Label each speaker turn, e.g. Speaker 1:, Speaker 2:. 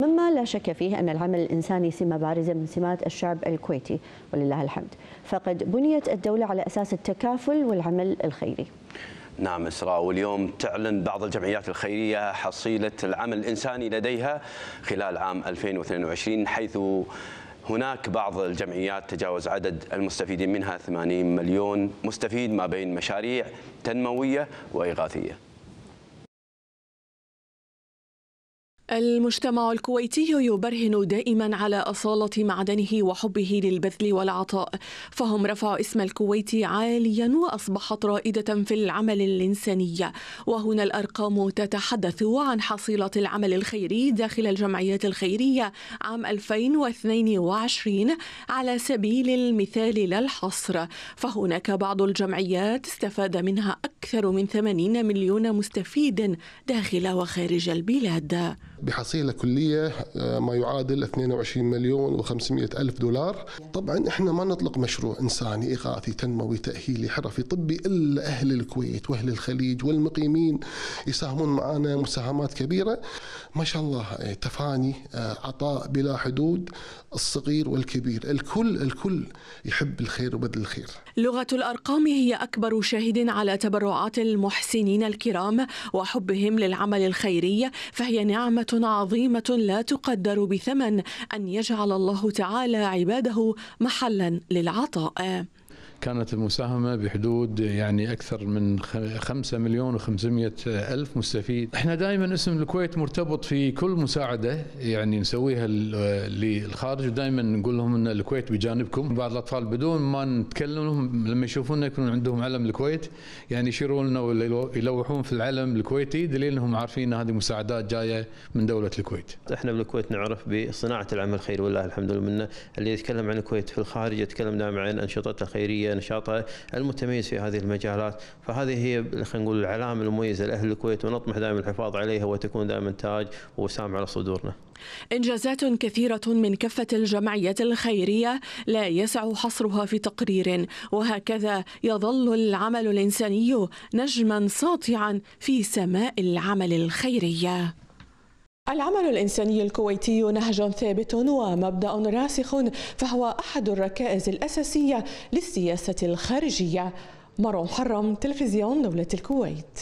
Speaker 1: مما لا شك فيه أن العمل الإنساني سمة بارزة من سمات الشعب الكويتي ولله الحمد فقد بنيت الدولة على أساس التكافل والعمل الخيري
Speaker 2: نعم إسراء واليوم تعلن بعض الجمعيات الخيرية حصيلة العمل الإنساني لديها خلال عام 2022 حيث هناك بعض الجمعيات تجاوز عدد المستفيدين منها 80 مليون مستفيد ما بين مشاريع تنموية وإغاثية
Speaker 1: المجتمع الكويتي يبرهن دائما على أصالة معدنه وحبه للبذل والعطاء فهم رفعوا اسم الكويت عاليا وأصبحت رائدة في العمل الإنساني وهنا الأرقام تتحدث عن حصيلة العمل الخيري داخل الجمعيات الخيرية عام 2022 على سبيل المثال لا الحصر فهناك بعض الجمعيات استفاد منها أكثر من 80 مليون مستفيد داخل وخارج البلاد
Speaker 3: بحصيلة كلية آه، ما يعادل 22 مليون و500 ألف دولار طبعا إحنا ما نطلق مشروع إنساني إغاثي تنموي تأهيلي حرفي طبي إلا أهل الكويت وأهل الخليج والمقيمين يساهمون معنا مساهمات كبيرة ما شاء الله آه، تفاني آه، عطاء بلا حدود الصغير والكبير الكل الكل يحب الخير وبذل الخير
Speaker 1: لغة الأرقام هي أكبر شاهد على تبرعات المحسنين الكرام وحبهم للعمل الخيري فهي نعمة عظيمة لا تقدر بثمن أن يجعل الله تعالى عباده محلا للعطاء
Speaker 4: كانت المساهمة بحدود يعني أكثر من 5 مليون و500 ألف مستفيد احنا دائما اسم الكويت مرتبط في كل مساعدة يعني نسويها للخارج ودائما نقول لهم أن الكويت بجانبكم بعض الأطفال بدون ما نتكلم لهم لما يشوفونا يكون عندهم علم الكويت يعني يشيرون لنا ويلوحون
Speaker 5: في العلم الكويتي دليل أنهم عارفين أن هذه مساعدات جاية من دولة الكويت احنا بالكويت نعرف بصناعة العمل الخيري والله الحمد لله منه اللي يتكلم عن الكويت في الخارج يتكلم دائما عن أنشطة الخيرية الرياضيه نشاطها المتميز في هذه المجالات فهذه هي خلينا نقول العلامه المميزه لاهل الكويت ونطمح دائما الحفاظ عليها وتكون دائما تاج وسام على صدورنا
Speaker 1: إنجازات كثيرة من كفة الجمعيات الخيرية لا يسع حصرها في تقرير وهكذا يظل العمل الإنساني نجما ساطعا في سماء العمل الخيري العمل الإنساني الكويتي نهج ثابت ومبدأ راسخ فهو أحد الركائز الأساسية للسياسة الخارجية مروان حرم تلفزيون دولة الكويت